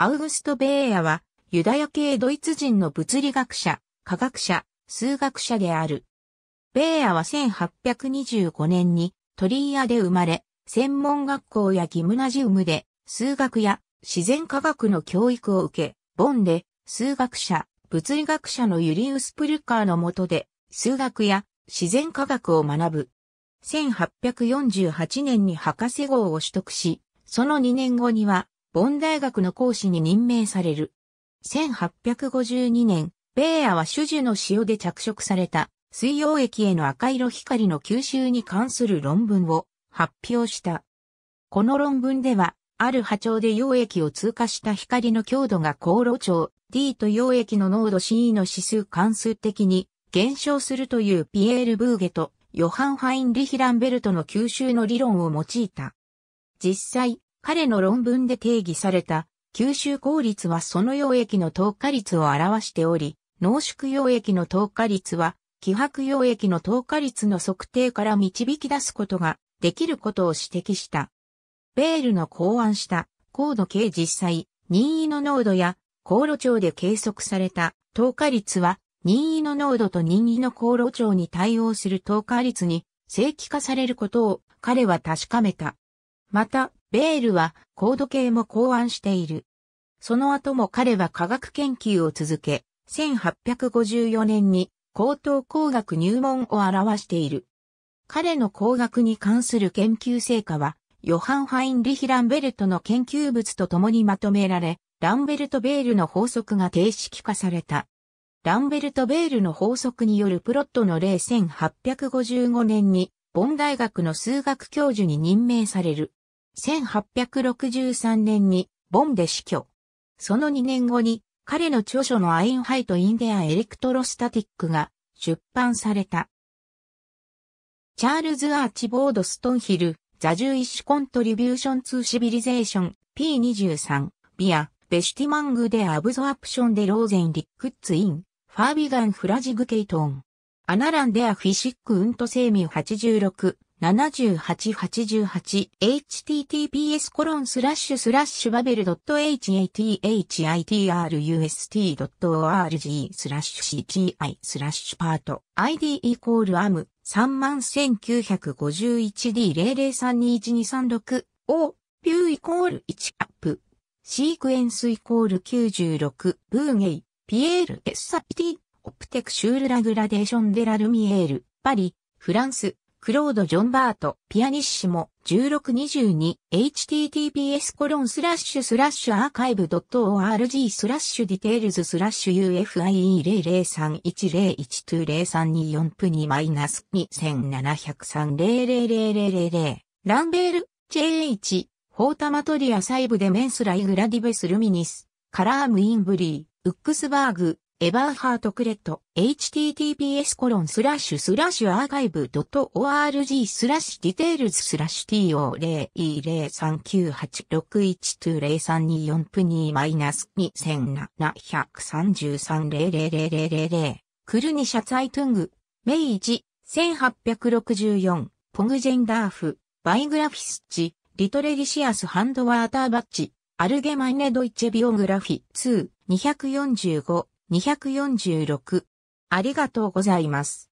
アウグスト・ベーヤは、ユダヤ系ドイツ人の物理学者、科学者、数学者である。ベーヤは1825年にトリーアで生まれ、専門学校やギムナジウムで数学や自然科学の教育を受け、ボンで数学者、物理学者のユリウス・プルカーの下で数学や自然科学を学ぶ。1848年に博士号を取得し、その2年後にはボン大学の講師に任命される。1852年、ベーアは種樹の塩で着色された水溶液への赤色光の吸収に関する論文を発表した。この論文では、ある波長で溶液を通過した光の強度が高炉長 D と溶液の濃度 C の指数関数的に減少するというピエール・ブーゲとヨハン・ファイン・リヒ・ランベルトの吸収の理論を用いた。実際、彼の論文で定義された吸収効率はその溶液の透過率を表しており、濃縮溶液の透過率は気迫溶液の透過率の測定から導き出すことができることを指摘した。ベールの考案した高度計実際、任意の濃度や航路長で計測された透過率は任意の濃度と任意の航路長に対応する透過率に正規化されることを彼は確かめた。また、ベールは高度計も考案している。その後も彼は科学研究を続け、1854年に高等工学入門を表している。彼の工学に関する研究成果は、ヨハン・ハインリヒ・ランベルトの研究物と共にまとめられ、ランベルト・ベールの法則が定式化された。ランベルト・ベールの法則によるプロットの例1855年に、ボン大学の数学教授に任命される。1863年にボンで死去。その2年後に彼の著書のアインハイト・インデア・エレクトロスタティックが出版された。チャールズ・アーチボード・ストンヒル、ザ・ジュイッシュ・コントリビューション・ツー・シビリゼーション、P23、ビア、ベシティマング・デ・アブゾアプション・デ・ローゼン・リックツ・イン、ファービガン・フラジグ・ケイトン。アナラン・デア・フィシック・ウント・セーミュー86、7888https コロンスラッシュスラッシュバベル h a t h i t r u s t o r g スラッシュ CGI スラッシュパート ID イコール AM 31951D0032123 O ピューイコール1アップシークエンスイコール96ブーゲイピエール・エッサピティオプテクシュール・ラグラデーション・デ・ラルミエールパリフランスクロード・ジョンバート、ピアニッシモ、1622、https コロンスラッシュスラッシュアーカイブ .org スラッシュディテールズスラッシュ u f i e 0 0 3 1 0 1 2 0 2 4プニマイナス270300000ランベール、JH、ホータマトリア細部でメンスライグラディベスルミニス、カラームインブリー、ウックスバーグ、エバーハートクレット、https コロンスラッシュスラッシュアーカイブ .org スラッシュディテールズスラッシュ TO0E03986120324 プニーマイナス2733000000クルニシャツアイトゥング、明治、1864、ポグジェンダーフ、バイグラフィスチ、リトレリシアスハンドワーターバッチ、アルゲマイネドイチェビオグラフィ2、245、246。ありがとうございます。